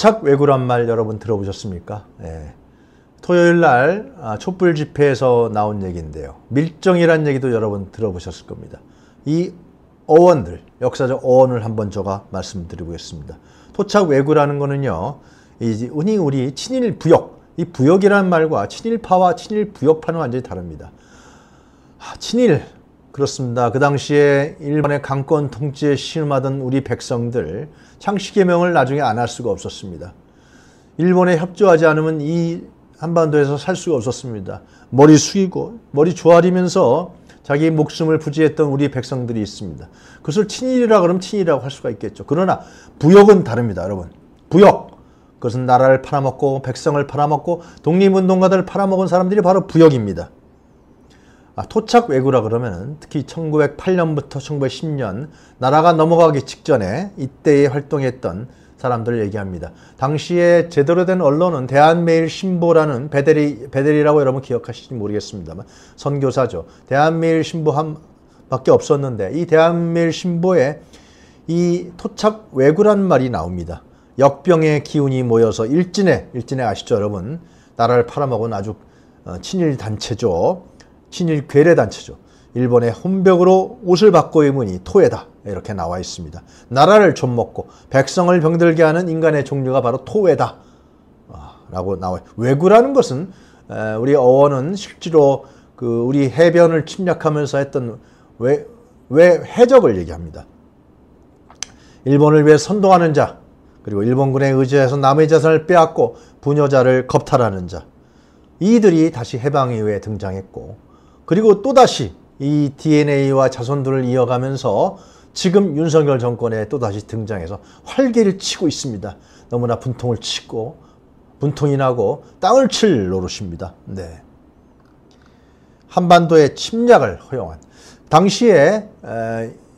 도착 외구란 말 여러분 들어보셨습니까? 예. 토요일 날 아, 촛불 집회에서 나온 얘기인데요. 밀정이란 얘기도 여러분 들어보셨을 겁니다. 이 어원들, 역사적 어원을 한번 제가 말씀드리고있습니다 토착 외구라는 거는요. 이흔 우리 친일 부역, 이 부역이라는 말과 친일파와 친일 부역파는 완전히 다릅니다. 아, 친일, 그렇습니다. 그 당시에 일본의 강권 통치에 신음하던 우리 백성들 창씨개명을 나중에 안 할 수가 없었습니다. 일본에 협조하지 않으면 이 한반도에서 살 수가 없었습니다. 머리 숙이고 머리 조아리면서 자기 목숨을 부지했던 우리 백성들이 있습니다. 그것을 친일이라 그러면 친일이라고 할 수가 있겠죠. 그러나 부역은 다릅니다, 여러분. 부역. 그것은 나라를 팔아먹고 백성을 팔아먹고 독립운동가들을 팔아먹은 사람들이 바로 부역입니다. 아, 토착 왜구라 그러면은 특히 1908년부터 1910년 나라가 넘어가기 직전에 이때에 활동했던 사람들을 얘기합니다. 당시에 제대로 된 언론은 대한매일 신보라는 배대리 베데리라고 여러분 기억하실지 모르겠습니다만 선교사죠. 대한매일 신보 한 밖에 없었는데 이 대한매일 신보에 이 토착 왜구란 말이 나옵니다. 역병의 기운이 모여서 일진에, 일진에 아시죠 여러분? 나라를 팔아먹은 아주 어, 친일 단체죠. 신일 괴뢰단체죠. 일본의 혼벽으로 옷을 바꿔 입은 이 토에다 이렇게 나와 있습니다. 나라를 좀먹고 백성을 병들게 하는 인간의 종류가 바로 토에다 아, 라고 나와요. 왜구라는 것은 우리 어원은 실제로 그 우리 해변을 침략하면서 했던 왜, 왜 해적을 얘기합니다. 일본을 위해 선동하는 자 그리고 일본군에 의지해서 남의 자산을 빼앗고 부녀자를 겁탈하는 자 이들이 다시 해방 이후에 등장했고 그리고 또다시 이 DNA와 자손들을 이어가면서 지금 윤석열 정권에 또다시 등장해서 활개를 치고 있습니다. 너무나 분통을 치고 분통이 나고 땅을 칠 노릇입니다. 네. 한반도의 침략을 허용한 당시에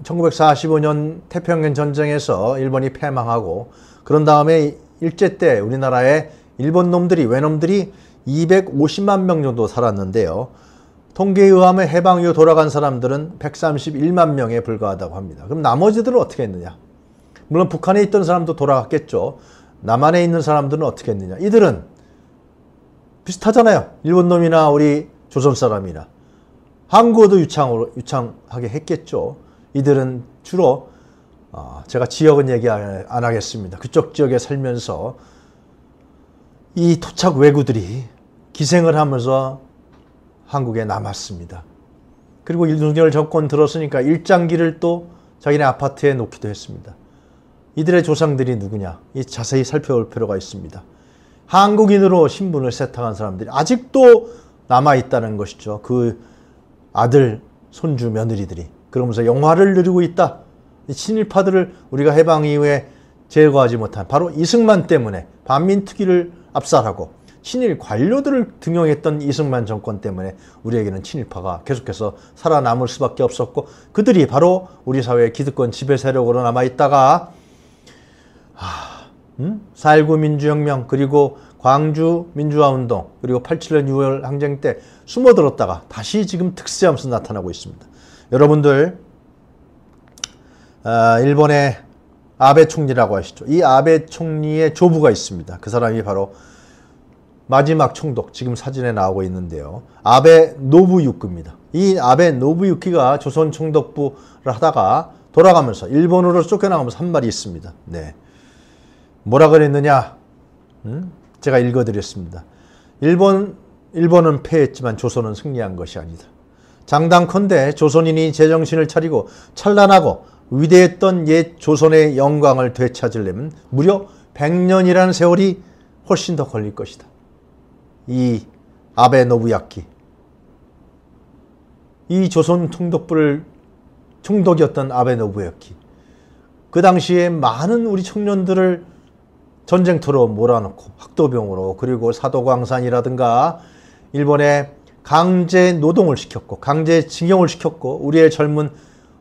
1945년 태평양 전쟁에서 일본이 패망하고 그런 다음에 일제 때 우리나라에 일본 놈들이 외놈들이 250만 명 정도 살았는데요. 통계에 의하면 해방 이후 돌아간 사람들은 131만 명에 불과하다고 합니다. 그럼 나머지들은 어떻게 했느냐? 물론 북한에 있던 사람도 돌아갔겠죠. 남한에 있는 사람들은 어떻게 했느냐? 이들은 비슷하잖아요. 일본 놈이나 우리 조선 사람이나 한국어도 유창으로 유창하게 했겠죠. 이들은 주로 어, 제가 지역은 얘기 안, 하겠습니다. 그쪽 지역에 살면서 이 토착 왜구들이 기생을 하면서 한국에 남았습니다. 그리고 윤석열 정권 들었으니까 일장기를 또 자기네 아파트에 놓기도 했습니다. 이들의 조상들이 누구냐? 이 자세히 살펴볼 필요가 있습니다. 한국인으로 신분을 세탁한 사람들이 아직도 남아 있다는 것이죠. 그 아들, 손주, 며느리들이 그러면서 영화를 누리고 있다. 친일파들을 우리가 해방 이후에 제거하지 못한 바로 이승만 때문에 반민특위를 압살하고 친일 관료들을 등용했던 이승만 정권 때문에 우리에게는 친일파가 계속해서 살아남을 수밖에 없었고 그들이 바로 우리 사회의 기득권 지배 세력으로 남아있다가 하, 아, 음? 4.19 민주혁명 그리고 광주 민주화운동 그리고 87년 6월 항쟁 때 숨어들었다가 다시 지금 특수하면서 나타나고 있습니다. 여러분들 어, 일본의 아베 총리라고 하시죠. 이 아베 총리의 조부가 있습니다. 그 사람이 바로 마지막 총독 지금 사진에 나오고 있는데요. 아베 노부유키입니다. 이 아베 노부유키가 조선 총독부를 하다가 돌아가면서 일본으로 쫓겨나가면서 한 말이 있습니다. 네, 뭐라 그랬느냐? 음? 제가 읽어드렸습니다. 일본 일본은 패했지만 조선은 승리한 것이 아니다. 장당컨대 조선인이 제정신을 차리고 찬란하고 위대했던 옛 조선의 영광을 되찾으려면 무려 100년이라는 세월이 훨씬 더 걸릴 것이다. 이 아베 노부야키 이 조선 총독부를 총독이었던 아베 노부야키 그 당시에 많은 우리 청년들을 전쟁터로 몰아넣고 학도병으로 그리고 사도광산이라든가 일본에 강제 노동을 시켰고 강제 징용을 시켰고 우리의 젊은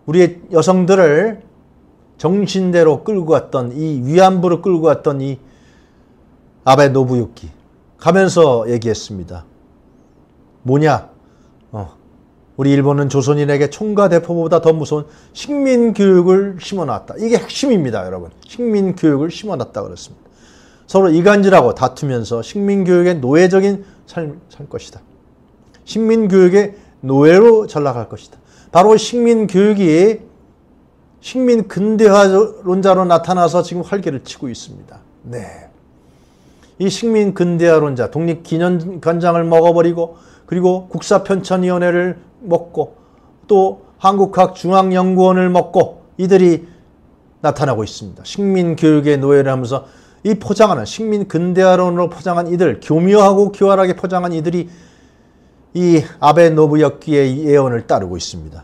우리의 여성들을 정신대로 끌고 갔던 이 위안부를 끌고 갔던 이 아베 노부유키 가면서 얘기했습니다. 뭐냐? 어, 우리 일본은 조선인에게 총과 대포보다 더 무서운 식민 교육을 심어놨다. 이게 핵심입니다, 여러분. 식민 교육을 심어놨다 그랬습니다. 서로 이간질하고 다투면서 식민 교육의 노예적인 삶살 것이다. 식민 교육의 노예로 전락할 것이다. 바로 식민 교육이 식민 근대화론자로 나타나서 지금 활개를 치고 있습니다. 네. 이 식민 근대화론자 독립 기념관장을 먹어버리고 그리고 국사편찬위원회를 먹고 또 한국학 중앙연구원을 먹고 이들이 나타나고 있습니다. 식민 교육의 노예를 하면서 이 포장하는 식민 근대화론으로 포장한 이들 교묘하고 교활하게 포장한 이들이 이 아베 노부역기의 예언을 따르고 있습니다.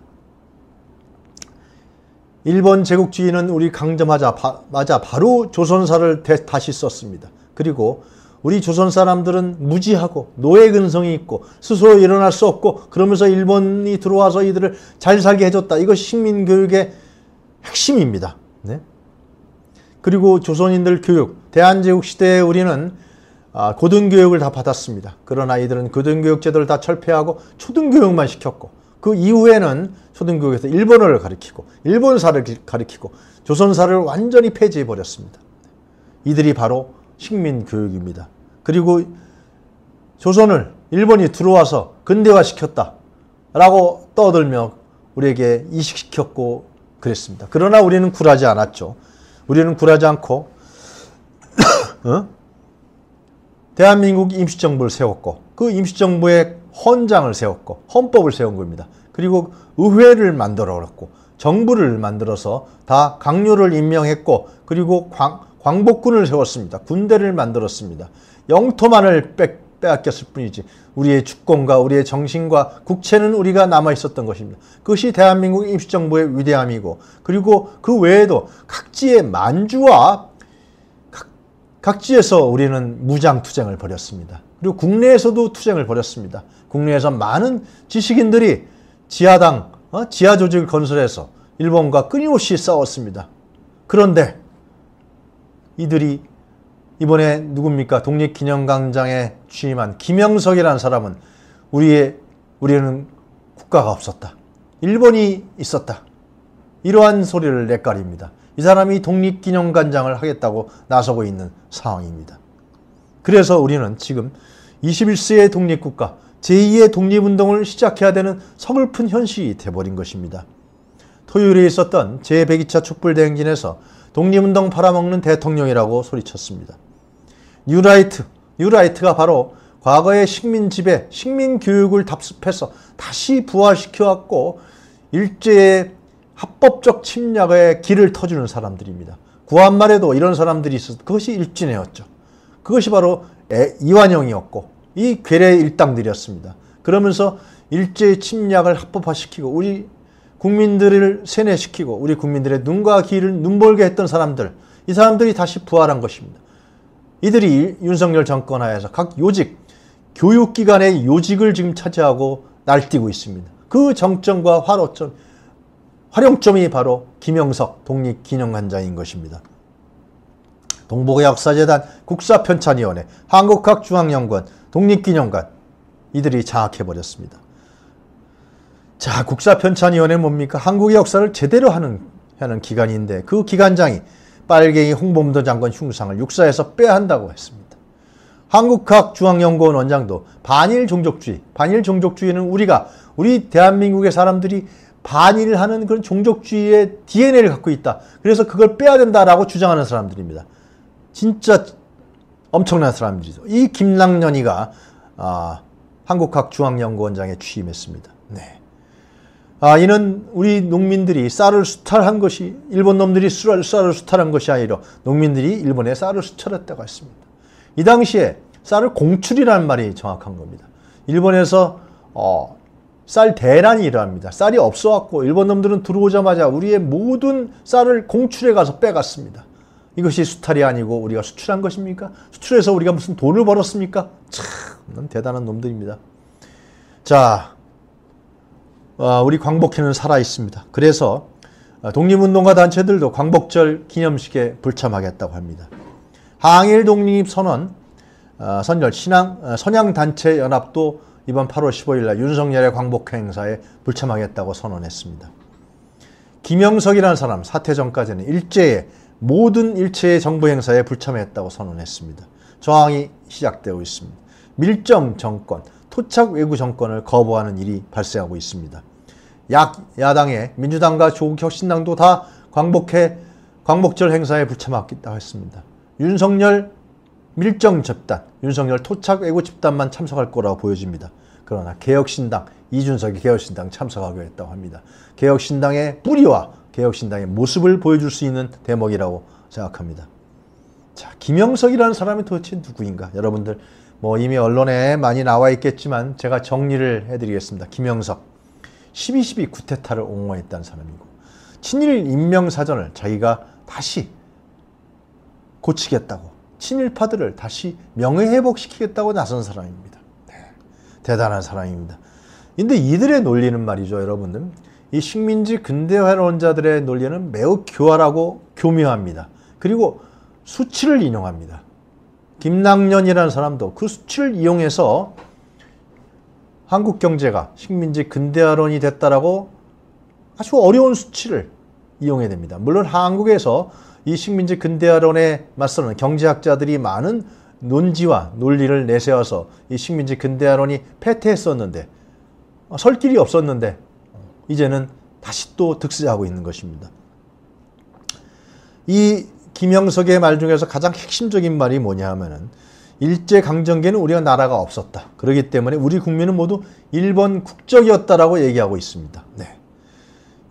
일본 제국주의는 우리 강점하자마자 바로 조선사를 다시 썼습니다. 그리고 우리 조선 사람들은 무지하고 노예 근성이 있고 스스로 일어날 수 없고 그러면서 일본이 들어와서 이들을 잘 살게 해줬다. 이거 식민 교육의 핵심입니다. 네? 그리고 조선인들 교육, 대한제국 시대에 우리는 아, 고등교육을 다 받았습니다. 그러나 이들은 고등교육 제도를 다 철폐하고 초등교육만 시켰고 그 이후에는 초등교육에서 일본어를 가르키고 일본사를 가르키고 조선사를 완전히 폐지해버렸습니다. 이들이 바로 식민 교육입니다. 그리고 조선을 일본이 들어와서 근대화시켰다 라고 떠들며 우리에게 이식시켰고 그랬습니다. 그러나 우리는 굴하지 않았죠. 우리는 굴하지 않고 어? 대한민국 임시정부를 세웠고 그 임시정부의 헌장을 세웠고 헌법을 세운 겁니다. 그리고 의회를 만들어놨고 정부를 만들어서 다 강요를 임명했고 그리고 광, 광복군을 세웠습니다. 군대를 만들었습니다. 영토만을 뺏, 빼앗겼을 뿐이지 우리의 주권과 우리의 정신과 국채는 우리가 남아 있었던 것입니다. 그것이 대한민국 임시정부의 위대함이고 그리고 그 외에도 각지의 만주와 각, 각지에서 우리는 무장 투쟁을 벌였습니다. 그리고 국내에서도 투쟁을 벌였습니다. 국내에서 많은 지식인들이 지하당, 어? 지하조직을 건설해서 일본과 끊임없이 싸웠습니다. 그런데 이들이 이번에 누굽니까? 독립기념광장에 취임한 김영석이라는 사람은 우리의 우리는 국가가 없었다. 일본이 있었다. 이러한 소리를 내깔입니다. 이 사람이 독립기념관장을 하겠다고 나서고 있는 상황입니다. 그래서 우리는 지금 21세의 독립국가, 제2의 독립운동을 시작해야 되는 서글픈 현실이 돼버린 것입니다. 토요일에 있었던 제102차 촛불대행진에서 독립운동 팔아먹는 대통령이라고 소리쳤습니다. 뉴라이트, 뉴라이트가 바로 과거의 식민 지배, 식민 교육을 답습해서 다시 부활시켜왔고 일제의 합법적 침략의 길을 터주는 사람들입니다. 구한말에도 이런 사람들이 있었 그것이 일진회였죠. 그것이 바로 애, 이완영이었고 이 괴뢰 일당들이었습니다. 그러면서 일제의 침략을 합법화시키고 우리 국민들을 세뇌시키고 우리 국민들의 눈과 귀를 눈벌게 했던 사람들, 이 사람들이 다시 부활한 것입니다. 이들이 윤석열 정권 하에서 각 요직, 교육기관의 요직을 지금 차지하고 날뛰고 있습니다. 그 정점과 화로점, 활용점이 바로 김영석 독립기념관장인 것입니다. 동북아 역사재단 국사편찬위원회, 한국학중앙연구원, 독립기념관 이들이 장악해버렸습니다. 자, 국사편찬위원회 뭡니까? 한국의 역사를 제대로 하는, 하는 기관인데 그 기관장이 빨갱이 홍범도 장관 흉상을 육사에서 빼한다고 야 했습니다. 한국학중앙연구원 원장도 반일 종족주의, 반일 종족주의는 우리가 우리 대한민국의 사람들이 반일하는 을 그런 종족주의의 DNA를 갖고 있다. 그래서 그걸 빼야 된다라고 주장하는 사람들입니다. 진짜 엄청난 사람들이죠. 이 김랑년이가 아, 한국학중앙연구원장에 취임했습니다. 아, 이는 우리 농민들이 쌀을 수탈한 것이 일본 놈들이 쌀을, 쌀을 수탈한 것이 아니라 농민들이 일본에 쌀을 수탈했다고 했습니다. 이 당시에 쌀을 공출이라는 말이 정확한 겁니다. 일본에서 어, 쌀 대란이 일어납니다. 쌀이 없어왔고 일본 놈들은 들어오자마자 우리의 모든 쌀을 공출해 가서 빼갔습니다. 이것이 수탈이 아니고 우리가 수출한 것입니까? 수출해서 우리가 무슨 돈을 벌었습니까? 참 대단한 놈들입니다. 자 어, 우리 광복회는 살아 있습니다. 그래서 어, 독립운동가 단체들도 광복절 기념식에 불참하겠다고 합니다. 항일 독립선언, 어, 선열 신앙, 선양단체 연합도 이번 8월 15일 날 윤석열의 광복회 행사에 불참하겠다고 선언했습니다. 김영석이라는 사람 사퇴 전까지는 일제의 모든 일체의 정부 행사에 불참했다고 선언했습니다. 저항이 시작되고 있습니다. 밀정 정권, 토착 외구 정권을 거부하는 일이 발생하고 있습니다. 약 야당의 민주당과 조국 혁신당도 다 광복해 광복절 행사에 불참하겠다 했습니다. 윤석열 밀정 집단, 윤석열 토착 애국 집단만 참석할 거라고 보여집니다. 그러나 개혁신당, 이준석이 개혁신당 참석하기로 했다고 합니다. 개혁신당의 뿌리와 개혁신당의 모습을 보여줄 수 있는 대목이라고 생각합니다. 자, 김영석이라는 사람이 도대체 누구인가? 여러분들 뭐 이미 언론에 많이 나와 있겠지만 제가 정리를 해드리겠습니다. 김영석 12.12 쿠데타를 옹호했다는 사람이고 친일 인명사전을 자기가 다시 고치겠다고 친일파들을 다시 명예회복시키겠다고 나선 사람입니다. 네. 대단한 사람입니다. 근데 이들의 논리는 말이죠 여러분들 이 식민지 근대화론자들의 논리는 매우 교활하고 교묘합니다. 그리고 수치를 인용합니다. 김낙년이라는 사람도 그 수치를 이용해서 한국 경제가 식민지 근대화론이 됐다라고 아주 어려운 수치를 이용해야 됩니다. 물론 한국에서 이 식민지 근대화론에 맞서는 경제학자들이 많은 논지와 논리를 내세워서 이 식민지 근대화론이 패퇴했었는데 어, 설 길이 없었는데 어, 이제는 다시 또 득세하고 있는 것입니다. 이 김영석의 말 중에서 가장 핵심적인 말이 뭐냐 하면은 일제강점기에는 우리가 나라가 없었다. 그러기 때문에 우리 국민은 모두 일본 국적이었다라고 얘기하고 있습니다. 네.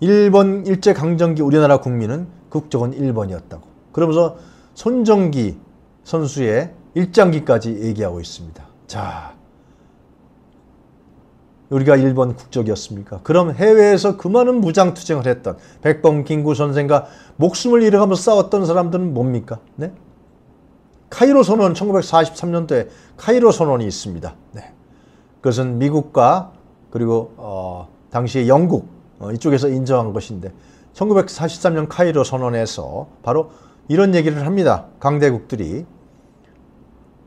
일본 일제강점기 우리나라 국민은 국적은 일본이었다고. 그러면서 손정기 선수의 일장기까지 얘기하고 있습니다. 자, 우리가 일본 국적이었습니까? 그럼 해외에서 그 많은 무장투쟁을 했던 백범 김구 선생과 목숨을 잃어가면서 싸웠던 사람들은 뭡니까? 네? 카이로 선언 1943년도에 카이로 선언이 있습니다. 네. 그것은 미국과 그리고 어, 당시에 영국 어, 이쪽에서 인정한 것인데 1943년 카이로 선언에서 바로 이런 얘기를 합니다. 강대국들이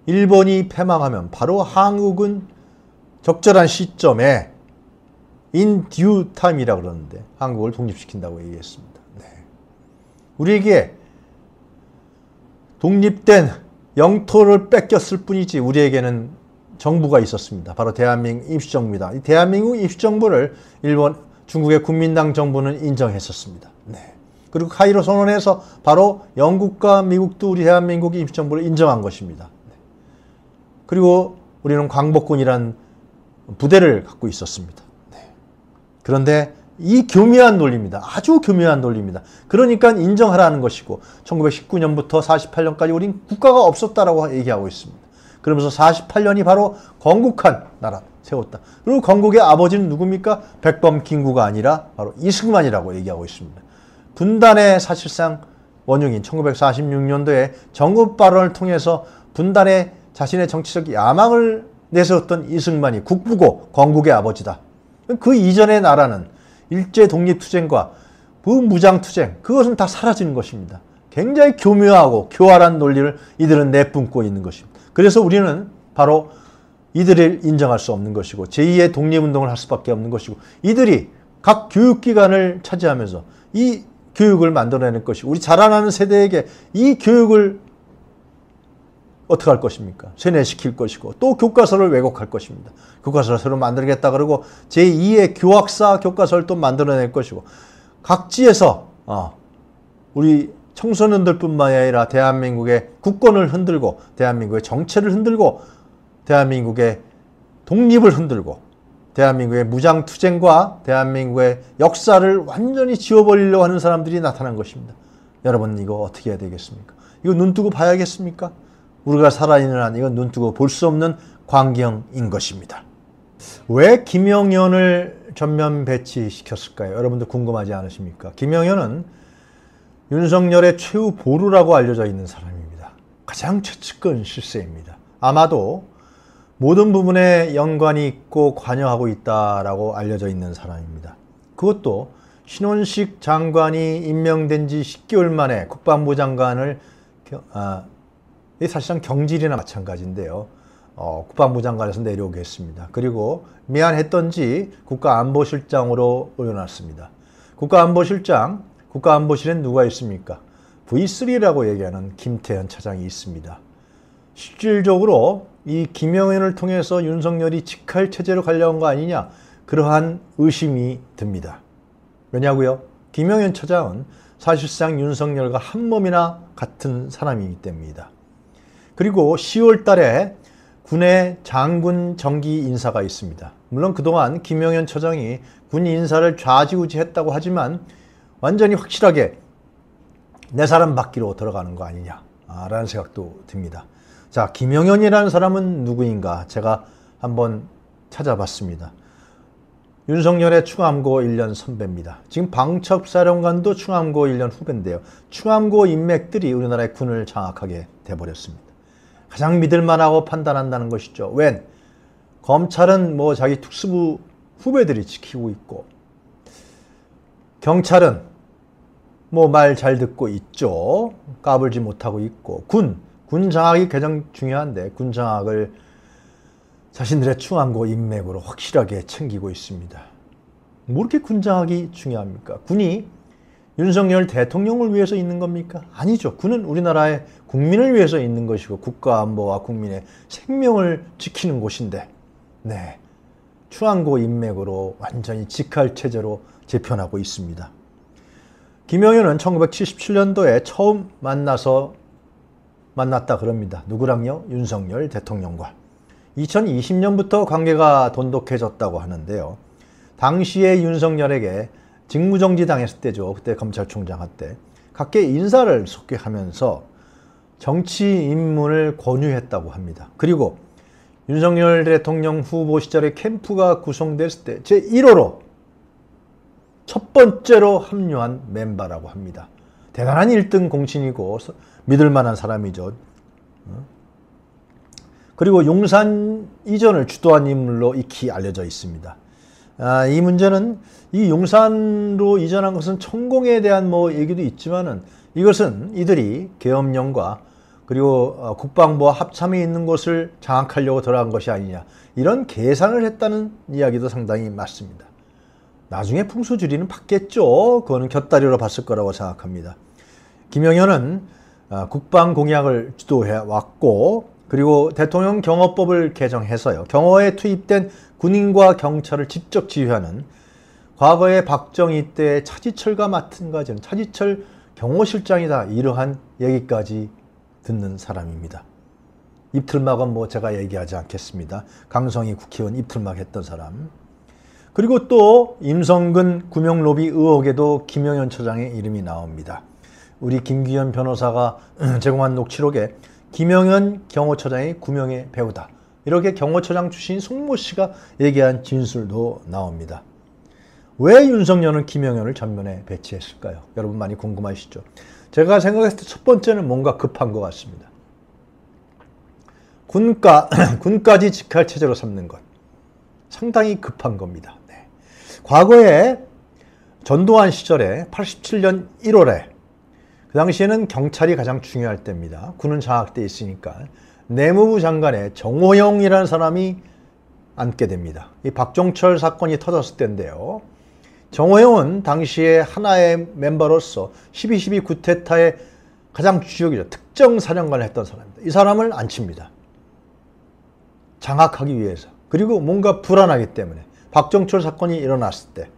일본이 패망하면 바로 한국은 적절한 시점에 in due time이라고 그러는데 한국을 독립시킨다고 얘기했습니다. 네. 우리에게 독립된 영토를 뺏겼을 뿐이지 우리에게는 정부가 있었습니다. 바로 대한민국 임시정부입니다. 이 대한민국 임시정부를 일본 중국의 국민당 정부는 인정했었습니다. 네. 그리고 카이로 선언에서 바로 영국과 미국도 우리 대한민국 임시정부를 인정한 것입니다. 네. 그리고 우리는 광복군이란 부대를 갖고 있었습니다. 네. 그런데 이 교묘한 논리입니다. 아주 교묘한 논리입니다. 그러니까 인정하라는 것이고 1919년부터 48년까지 우린 국가가 없었다라고 얘기하고 있습니다. 그러면서 48년이 바로 건국한 나라 세웠다. 그리고 건국의 아버지는 누굽니까? 백범 김구가 아니라 바로 이승만이라고 얘기하고 있습니다. 분단의 사실상 원흉인 1946년도에 정읍 발언을 통해서 분단의 자신의 정치적 야망을 내세웠던 이승만이 국부고 건국의 아버지다. 그 이전의 나라는 일제 독립투쟁과 무장투쟁 그것은 다 사라지는 것입니다. 굉장히 교묘하고 교활한 논리를 이들은 내뿜고 있는 것입니다. 그래서 우리는 바로 이들을 인정할 수 없는 것이고 제2의 독립운동을 할 수밖에 없는 것이고 이들이 각 교육기관을 차지하면서 이 교육을 만들어내는 것이 우리 자라나는 세대에게 이 교육을 어떻게 할 것입니까? 세뇌시킬 것이고 또 교과서를 왜곡할 것입니다. 교과서를 새로 만들겠다 그러고 제2의 교학사 교과서를 또 만들어낼 것이고 각지에서 어, 우리 청소년들뿐만이 아니라 대한민국의 국권을 흔들고 대한민국의 정체를 흔들고 대한민국의 독립을 흔들고 대한민국의 무장투쟁과 대한민국의 역사를 완전히 지워버리려고 하는 사람들이 나타난 것입니다. 여러분 이거 어떻게 해야 되겠습니까? 이거 눈 뜨고 봐야겠습니까? 우리가 살아있는 한 이건 눈뜨고 볼 수 없는 광경인 것입니다. 왜 김영현을 전면 배치시켰을까요? 여러분들 궁금하지 않으십니까? 김영현은 윤석열의 최후 보루라고 알려져 있는 사람입니다. 가장 최측근 실세입니다. 아마도 모든 부분에 연관이 있고 관여하고 있다라고 알려져 있는 사람입니다. 그것도 신원식 장관이 임명된 지 10개월 만에 국방부 장관을 아, 이 사실상 경질이나 마찬가지인데요. 어, 국방부 장관에서 내려오겠습니다. 그리고 미안했던지 국가안보실장으로 올려놨습니다. 국가안보실장, 국가안보실엔 누가 있습니까? V3라고 얘기하는 김태현 차장이 있습니다. 실질적으로 이 김영현을 통해서 윤석열이 직할 체제로 가려온거 아니냐 그러한 의심이 듭니다. 왜냐고요? 김영현 차장은 사실상 윤석열과 한 몸이나 같은 사람이기 때문입니다. 그리고 10월 달에 군의 장군 정기 인사가 있습니다. 물론 그동안 김영현 처장이 군 인사를 좌지우지했다고 하지만 완전히 확실하게 내 사람 받기로 들어가는 거 아니냐라는 생각도 듭니다. 자, 김영현이라는 사람은 누구인가 제가 한번 찾아봤습니다. 윤석열의 충암고 1년 선배입니다. 지금 방첩사령관도 충암고 1년 후배인데요. 충암고 인맥들이 우리나라의 군을 장악하게 돼버렸습니다. 가장 믿을 만하고 판단한다는 것이죠. 웬? 검찰은 뭐 자기 특수부 후배들이 지키고 있고, 경찰은 뭐 말 잘 듣고 있죠. 까불지 못하고 있고, 군, 군 장악이 가장 중요한데, 군 장악을 자신들의 충함고 인맥으로 확실하게 챙기고 있습니다. 뭐 이렇게 군 장악이 중요합니까? 군이 윤석열 대통령을 위해서 있는 겁니까? 아니죠. 군은 우리나라의 국민을 위해서 있는 것이고 국가 안보와 국민의 생명을 지키는 곳인데 네 추앙고 인맥으로 완전히 직할체제로 재편하고 있습니다. 김영현은 1977년도에 처음 만나서 만났다 그럽니다. 누구랑요? 윤석열 대통령과. 2020년부터 관계가 돈독해졌다고 하는데요. 당시의 윤석열에게 직무정지 당했을 때죠. 그때 검찰총장 할 때. 각계 인사를 속개하면서 정치 입문을 권유했다고 합니다. 그리고 윤석열 대통령 후보 시절에 캠프가 구성됐을 때 제1호로 첫 번째로 합류한 멤버라고 합니다. 대단한 1등 공신이고 믿을 만한 사람이죠. 어? 그리고 용산 이전을 주도한 인물로 익히 알려져 있습니다. 아, 이 문제는 이 용산으로 이전한 것은 천공에 대한 뭐 얘기도 있지만은 이것은 이들이 계엄령과 그리고 어, 국방부와 합참이 있는 곳을 장악하려고 돌아간 것이 아니냐 이런 계산을 했다는 이야기도 상당히 맞습니다. 나중에 풍수지리는 봤겠죠. 그거는 곁다리로 봤을 거라고 생각합니다. 김영현은 아, 국방공약을 주도해 왔고 그리고 대통령 경호법을 개정해서요. 경호에 투입된 군인과 경찰을 직접 지휘하는 과거의 박정희 때 차지철과 맡은 가지는 차지철 경호실장이다 이러한 얘기까지 듣는 사람입니다. 입틀막은 뭐 제가 얘기하지 않겠습니다. 강성희 국회의원 입틀막 했던 사람. 그리고 또 임성근 구명로비 의혹에도 김영현 처장의 이름이 나옵니다. 우리 김기현 변호사가 제공한 녹취록에 김영현 경호처장이 구명의 배우다. 이렇게 경호처장 출신 송모 씨가 얘기한 진술도 나옵니다. 왜 윤석열은 김영현을 전면에 배치했을까요? 여러분 많이 궁금하시죠? 제가 생각했을 때 첫 번째는 뭔가 급한 것 같습니다. 군가, 군까지 직할 체제로 삼는 것. 상당히 급한 겁니다. 네. 과거에 전두환 시절에 87년 1월에 그 당시에는 경찰이 가장 중요할 때입니다. 군은 장악돼 있으니까 내무부 장관의 정호영이라는 사람이 앉게 됩니다. 이 박종철 사건이 터졌을 때인데요. 정호영은 당시에 하나의 멤버로서 12.12 구테타의 가장 주역이죠. 특정 사령관을 했던 사람입니다. 이 사람을 안칩니다. 장악하기 위해서. 그리고 뭔가 불안하기 때문에 박종철 사건이 일어났을 때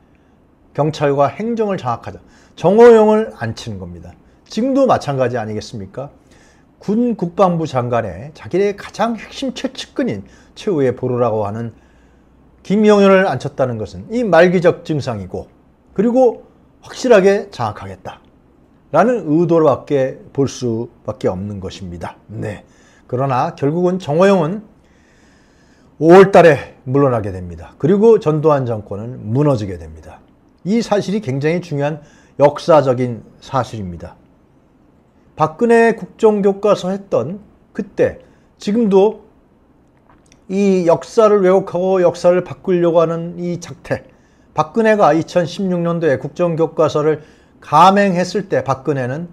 경찰과 행정을 장악하자. 정호영을 안치는 겁니다. 지금도 마찬가지 아니겠습니까? 군 국방부 장관의 자기의 가장 핵심 최측근인 최후의 보루라고 하는 김영현을 앉혔다는 것은 이 말기적 증상이고 그리고 확실하게 장악하겠다 라는 의도밖에 볼 수밖에 없는 것입니다. 네. 그러나 결국은 정호영은 5월 달에 물러나게 됩니다. 그리고 전두환 정권은 무너지게 됩니다. 이 사실이 굉장히 중요한 역사적인 사실입니다. 박근혜 국정교과서 했던 그때 지금도 이 역사를 왜곡하고 역사를 바꾸려고 하는 이 작태 박근혜가 2016년도에 국정교과서를 감행했을 때 박근혜는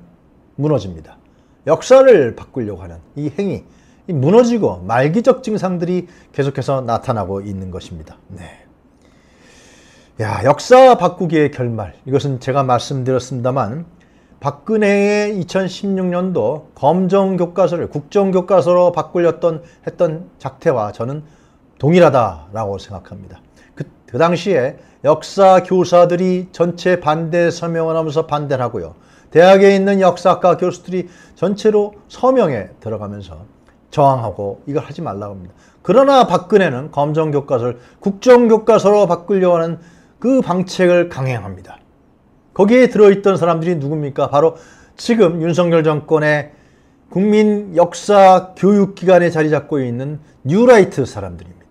무너집니다. 역사를 바꾸려고 하는 이 행위 무너지고 말기적 증상들이 계속해서 나타나고 있는 것입니다. 네. 야, 역사 바꾸기의 결말. 이것은 제가 말씀드렸습니다만 박근혜의 2016년도 검정교과서를 국정교과서로 바꾸렸던 했던 작태와 저는 동일하다라고 생각합니다. 그, 그 당시에 역사 교사들이 전체 반대 서명을 하면서 반대를 하고요. 대학에 있는 역사학과 교수들이 전체로 서명에 들어가면서 저항하고 이걸 하지 말라고 합니다. 그러나 박근혜는 검정교과서를 국정교과서로 바꾸려고 하는 그 방책을 강행합니다. 거기에 들어있던 사람들이 누굽니까? 바로 지금 윤석열 정권의 국민 역사 교육기관에 자리 잡고 있는 뉴라이트 사람들입니다.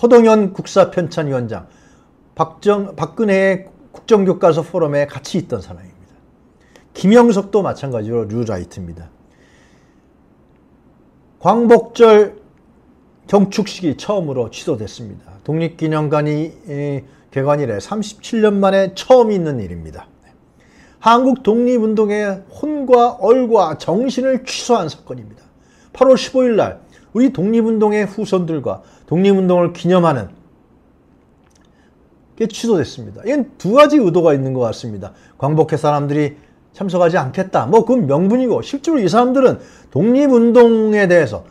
허동현 국사편찬위원장, 박정, 박근혜 국정교과서 포럼에 같이 있던 사람입니다. 김영석도 마찬가지로 뉴라이트입니다. 광복절 경축식이 처음으로 취소됐습니다. 독립기념관이 개관 이래 37년 만에 처음 있는 일입니다. 한국 독립운동의 혼과 얼과 정신을 취소한 사건입니다. 8월 15일 날 우리 독립운동의 후손들과 독립운동을 기념하는 게 취소됐습니다. 이건 두 가지 의도가 있는 것 같습니다. 광복회 사람들이 참석하지 않겠다. 뭐 그건 명분이고 실제로 이 사람들은 독립운동에 대해서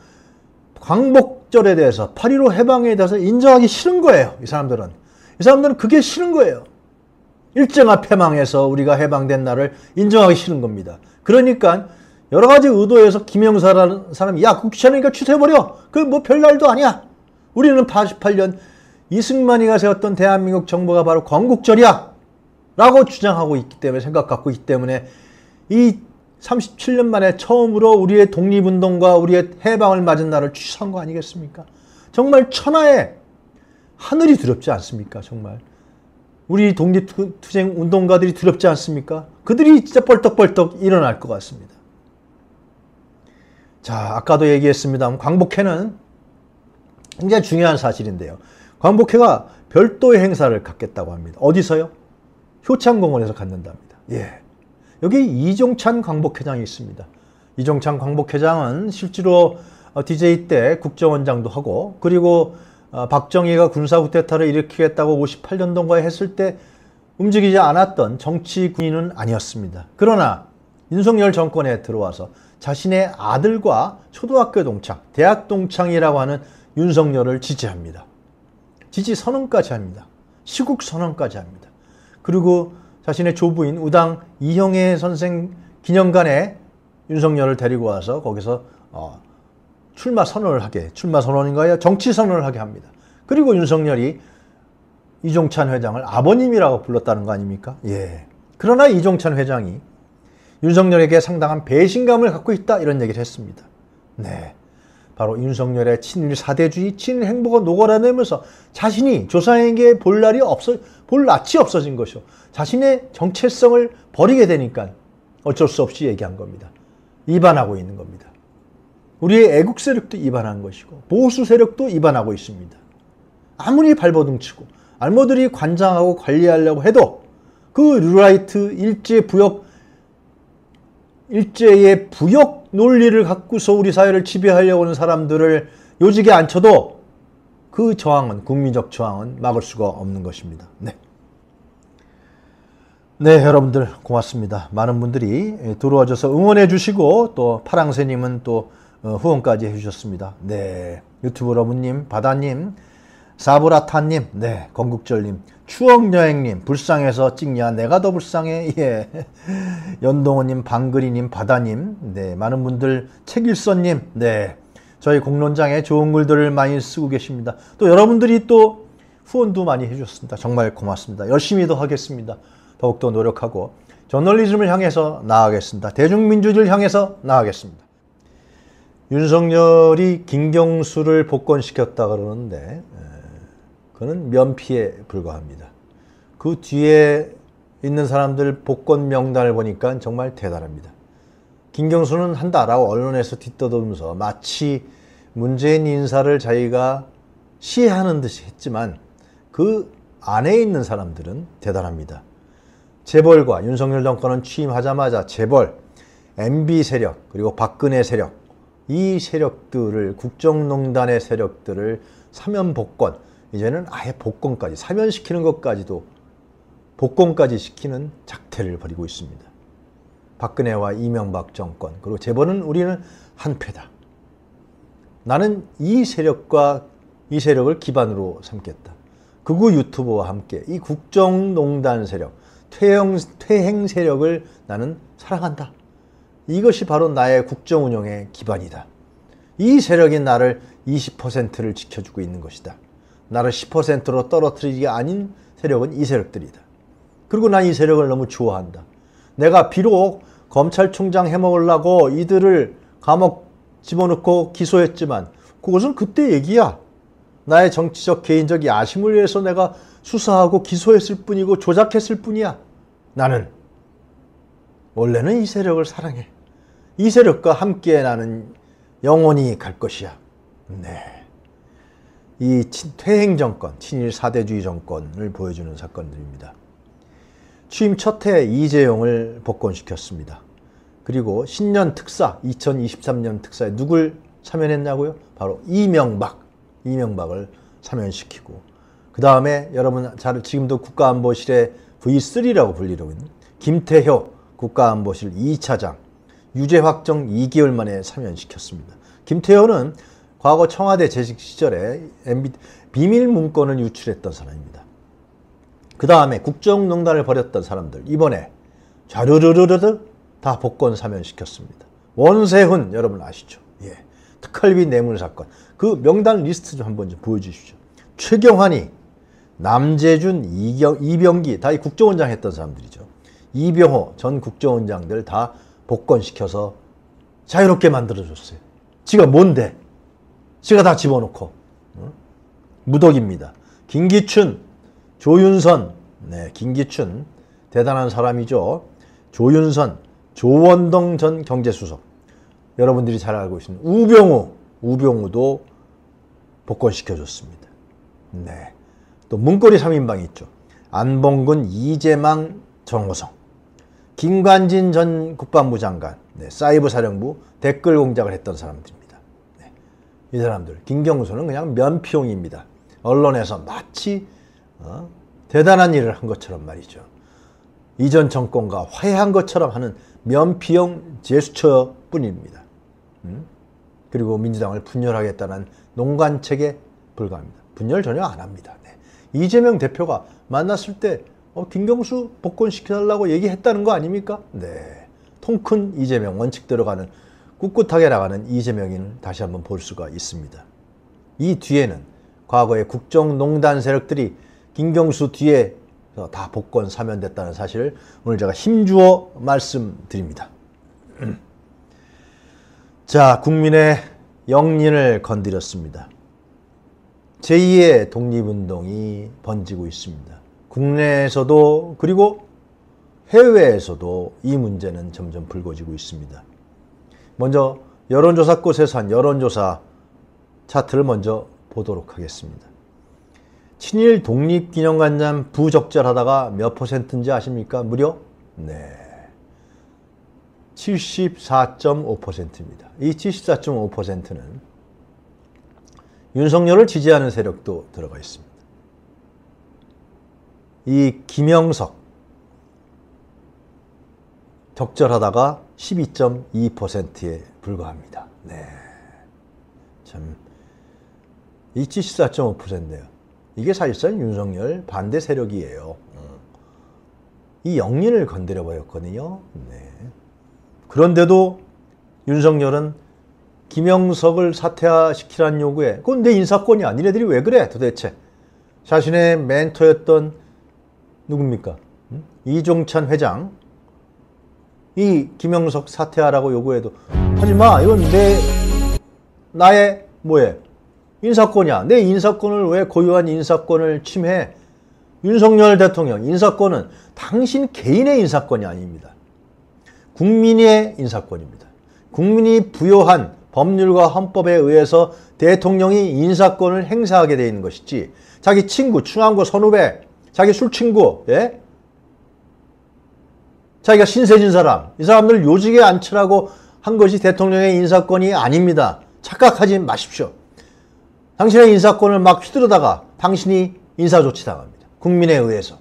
광복절에 대해서 8.15 해방에 대해서 인정하기 싫은 거예요. 이 사람들은. 이 사람들은 그게 싫은 거예요. 일정한 패망해서 우리가 해방된 날을 인정하기 싫은 겁니다. 그러니까 여러 가지 의도에서 김영사라는 사람이 야 그거 귀찮으니까 취소해버려. 그건뭐 별날도 아니야. 우리는 88년 이승만이가 세웠던 대한민국 정부가 바로 건국절이야. 라고 주장하고 있기 때문에 생각 갖고 있기 때문에 이 37년 만에 처음으로 우리의 독립운동과 우리의 해방을 맞은 날을 취소한 거 아니겠습니까? 정말 천하에 하늘이 두렵지 않습니까? 정말. 우리 독립투쟁 운동가들이 두렵지 않습니까? 그들이 진짜 벌떡벌떡 일어날 것 같습니다. 자, 아까도 얘기했습니다. 광복회는 굉장히 중요한 사실인데요. 광복회가 별도의 행사를 갖겠다고 합니다. 어디서요? 효창공원에서 갖는답니다. 예. 여기 이종찬 광복회장이 있습니다. 이종찬 광복회장은 실제로 DJ 어, 때 국정원장도 하고 그리고 아, 박정희가 군사구태타를 일으키겠다고 58년 동가 했을 때 움직이지 않았던 정치 군인은 아니었습니다. 그러나 윤석열 정권에 들어와서 자신의 아들과 초등학교 동창, 대학 동창이라고 하는 윤석열을 지지합니다. 지지 선언까지 합니다. 시국 선언까지 합니다. 그리고 자신의 조부인 우당 이형애 선생 기념관에 윤석열을 데리고 와서 거기서 어, 출마 선언을 하게, 출마 선언인가요? 정치 선언을 하게 합니다. 그리고 윤석열이 이종찬 회장을 아버님이라고 불렀다는 거 아닙니까? 예. 그러나 이종찬 회장이 윤석열에게 상당한 배신감을 갖고 있다 이런 얘기를 했습니다. 네. 바로 윤석열의 친일 사대주의, 친일 행보가 녹아내면서 자신이 조상에게 볼 날이 없어, 볼 낯이 없어진 것이요. 자신의 정체성을 버리게 되니까 어쩔 수 없이 얘기한 겁니다. 입안하고 있는 겁니다. 우리의 애국 세력도 이반한 것이고 보수 세력도 이반하고 있습니다. 아무리 발버둥치고 알모들이 관장하고 관리하려고 해도 그 류라이트 일제 부역 일제의 부역 논리를 갖고서 우리 사회를 지배하려고 하는 사람들을 요직에 앉혀도 그 저항은 국민적 저항은 막을 수가 없는 것입니다. 네. 네, 여러분들 고맙습니다. 많은 분들이 예, 들어와줘서 응원해 주시고 또 파랑새님은 또 어, 후원까지 해주셨습니다. 네. 유튜브 러브님, 바다님, 사브라타님, 네. 건국절님, 추억여행님, 불쌍해서 찍냐, 내가 더 불쌍해, 예. 연동호님, 방그리님, 바다님, 네. 많은 분들, 책일선님, 네. 저희 공론장에 좋은 글들을 많이 쓰고 계십니다. 또 여러분들이 또 후원도 많이 해주셨습니다. 정말 고맙습니다. 열심히 더 하겠습니다. 더욱더 노력하고 저널리즘을 향해서 나아가겠습니다. 대중민주주의를 향해서 나아가겠습니다. 윤석열이 김경수를 복권시켰다 그러는데 그는 면피에 불과합니다. 그 뒤에 있는 사람들 복권 명단을 보니까 정말 대단합니다. 김경수는 한다라고 언론에서 뒤떠들면서 마치 문재인 인사를 자기가 시해하는 듯이 했지만 그 안에 있는 사람들은 대단합니다. 재벌과 윤석열 정권은 취임하자마자 재벌, MB 세력, 그리고 박근혜 세력, 이 세력들을 국정농단의 세력들을 사면 복권 이제는 아예 복권까지 사면시키는 것까지도 복권까지 시키는 작태를 벌이고 있습니다. 박근혜와 이명박 정권 그리고 재벌은 우리는 한패다. 나는 이 세력과 이 세력을 기반으로 삼겠다. 그우 유튜버와 함께 이 국정농단 세력, 퇴행, 퇴행 세력을 나는 사랑한다. 이것이 바로 나의 국정 운영의 기반이다. 이 세력이 나를 20%를 지켜주고 있는 것이다. 나를 10%로 떨어뜨리기가 아닌 세력은 이 세력들이다. 그리고 난 이 세력을 너무 좋아한다. 내가 비록 검찰총장 해먹으려고 이들을 감옥 집어넣고 기소했지만 그것은 그때 얘기야. 나의 정치적 개인적 야심을 위해서 내가 수사하고 기소했을 뿐이고 조작했을 뿐이야. 나는 원래는 이 세력을 사랑해. 이 세력과 함께 나는 영원히 갈 것이야. 네. 이 퇴행 정권, 친일 사대주의 정권을 보여주는 사건들입니다. 취임 첫해 이재용을 복권시켰습니다. 그리고 신년 특사, 2023년 특사에 누굴 참여했냐고요? 바로 이명박, 이명박을 참여시키고 그 다음에 여러분 잘 지금도 국가안보실의 V3라고 불리는 김태효 국가안보실 2차장 유죄 확정 2개월 만에 사면시켰습니다. 김태호는 과거 청와대 재직 시절에 비밀 문건을 유출했던 사람입니다. 그 다음에 국정농단을 벌였던 사람들 이번에 자르르르르다 복권 사면시켰습니다. 원세훈 여러분 아시죠? 예. 특활비 뇌물사건 그 명단 리스트 좀 한번 좀 보여주십시오. 최경환이 남재준, 이 이병기 다이 국정원장 했던 사람들이죠. 이병호 전 국정원장들 다 복권시켜서 자유롭게 만들어줬어요. 지가 뭔데? 지가 다 집어넣고. 무덕입니다. 김기춘, 조윤선, 네, 김기춘, 대단한 사람이죠. 조윤선, 조원동 전 경제수석. 여러분들이 잘 알고 있는 우병우, 우병우도 복권시켜줬습니다. 네. 또 문거리 3인방 있죠. 안봉근, 이재망, 정호성. 김관진 전 국방부 장관, 네, 사이버 사령부 댓글 공작을 했던 사람들입니다. 네, 이 사람들, 김경수는 그냥 면피용입니다. 언론에서 마치 어, 대단한 일을 한 것처럼 말이죠. 이전 정권과 화해한 것처럼 하는 면피용 제스처뿐입니다. 음? 그리고 민주당을 분열하겠다는 농간책에 불과합니다. 분열 전혀 안 합니다. 네. 이재명 대표가 만났을 때 어, 김경수 복권시켜달라고 얘기했다는 거 아닙니까? 네. 통 큰 이재명 원칙대로 가는 꿋꿋하게 나가는 이재명인을 다시 한번 볼 수가 있습니다. 이 뒤에는 과거의 국정농단 세력들이 김경수 뒤에 다 복권 사면됐다는 사실을 오늘 제가 힘주어 말씀드립니다. 자, 국민의 영린을 건드렸습니다. 제2의 독립운동이 번지고 있습니다. 국내에서도 그리고 해외에서도 이 문제는 점점 불거지고 있습니다. 먼저 여론조사 곳에서 한 여론조사 차트를 먼저 보도록 하겠습니다. 친일 독립기념관장 부적절하다가 몇 퍼센트인지 아십니까? 무려 네 74.5%입니다. 이 74.5%는 윤석열을 지지하는 세력도 들어가 있습니다. 이 김영석 적절하다가 12.2%에 불과합니다. 네. 참, 74.5%네요. 이게 사실상 윤석열 반대 세력이에요. 음. 이 영린을 건드려 버렸거든요. 네. 그런데도 윤석열은 김영석을 사퇴시키라는 요구에 그건 내 인사권이야. 니네들이 왜 그래 도대체. 자신의 멘토였던 누굽니까? 이종찬 회장 이 김영석 사퇴하라고 요구해도 하지마 이건 내 나의 뭐에 인사권이야 내 인사권을 왜 고유한 인사권을 침해 윤석열 대통령 인사권은 당신 개인의 인사권이 아닙니다 국민의 인사권입니다 국민이 부여한 법률과 헌법에 의해서 대통령이 인사권을 행사하게 되어 있는 것이지 자기 친구, 중앙고 선후배 자기 술 친구, 예? 자기가 신세진 사람, 이 사람들 요직에 앉히라고 한 것이 대통령의 인사권이 아닙니다. 착각하지 마십시오. 당신의 인사권을 막 휘두르다가 당신이 인사조치 당합니다. 국민에 의해서.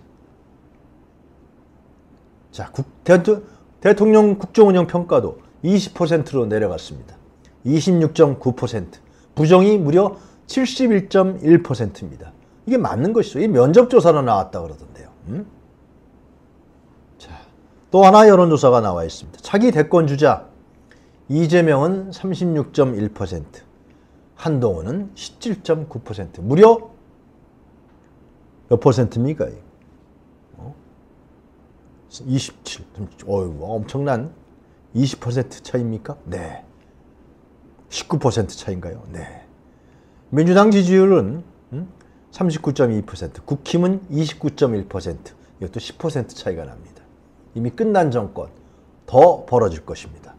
자, 국, 대, 통령 국정운영 평가도 20%로 내려갔습니다. 26.9%. 부정이 무려 71.1%입니다. 이게 맞는 것이죠. 이 면접조사로 나왔다 그러던데요. 음? 자, 또 하나 여론조사가 나와 있습니다. 차기 대권 주자 이재명은 36.1%, 한동훈은 17.9%, 무려 몇 퍼센트입니까? 어? 27, 어휴, 엄청난 20%차입니까 네. 19% 차인가요? 네. 민주당 지지율은 음? 39.2%, 국힘은 29.1%, 이것도 10% 차이가 납니다. 이미 끝난 정권, 더 벌어질 것입니다.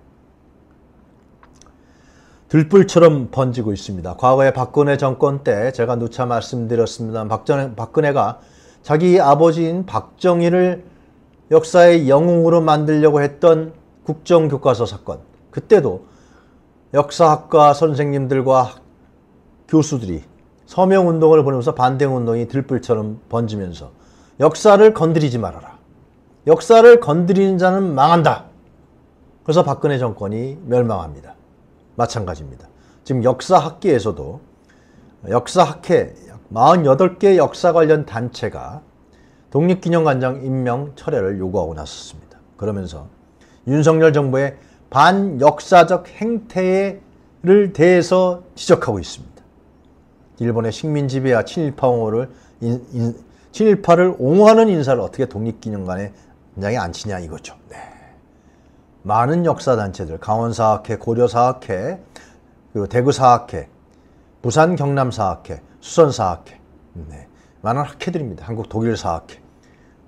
들불처럼 번지고 있습니다. 과거에 박근혜 정권 때 제가 누차 말씀드렸습니다. 박전, 박근혜가 자기 아버지인 박정희를 역사의 영웅으로 만들려고 했던 국정교과서 사건. 그때도 역사학과 선생님들과 교수들이 서명운동을 보내면서 반대운동이 들불처럼 번지면서 역사를 건드리지 말아라. 역사를 건드리는 자는 망한다. 그래서 박근혜 정권이 멸망합니다. 마찬가지입니다. 지금 역사학계에서도 역사학회 48개 역사 관련 단체가 독립기념관장 임명 철회를 요구하고 나섰습니다. 그러면서 윤석열 정부의 반역사적 행태를 대해서 지적하고 있습니다. 일본의 식민 지배와 친일파 옹를 친일파를 옹호하는 인사를 어떻게 독립기념관에 굉장히 안치냐 이거죠. 네. 많은 역사단체들, 강원사학회, 고려사학회, 그리고 대구사학회, 부산 경남사학회, 수선사학회, 네. 많은 학회들입니다. 한국 독일사학회,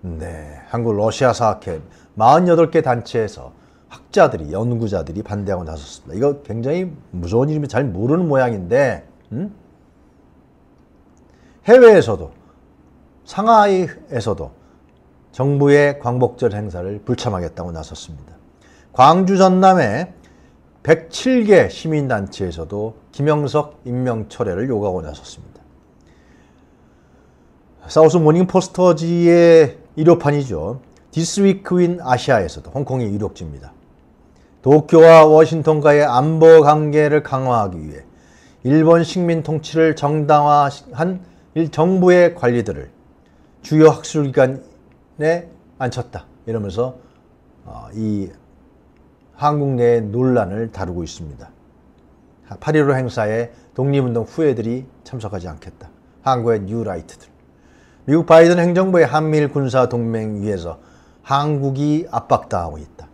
네. 한국 러시아사학회, 48개 단체에서 학자들이, 연구자들이 반대하고 나섰습니다. 이거 굉장히 무서운 이름이잘 모르는 모양인데, 음? 해외에서도 상하이에서도 정부의 광복절 행사를 불참하겠다고 나섰습니다. 광주 전남의 107개 시민단체에서도 김영석 임명 철회를 요구하고 나섰습니다. 사우스 모닝 포스터지의 1호판이죠. 디스위크 윈 아시아에서도 홍콩의 유력지입니다. 도쿄와 워싱턴과의 안보 관계를 강화하기 위해 일본 식민 통치를 정당화한 정부의 관리들을 주요 학술기관에 앉혔다. 이러면서 어, 이 한국 내의 논란을 다루고 있습니다. 8.15 행사에 독립운동 후예들이 참석하지 않겠다. 한국의 뉴라이트들. 미국 바이든 행정부의 한미일 군사 동맹 위에서 한국이 압박당하고 있다.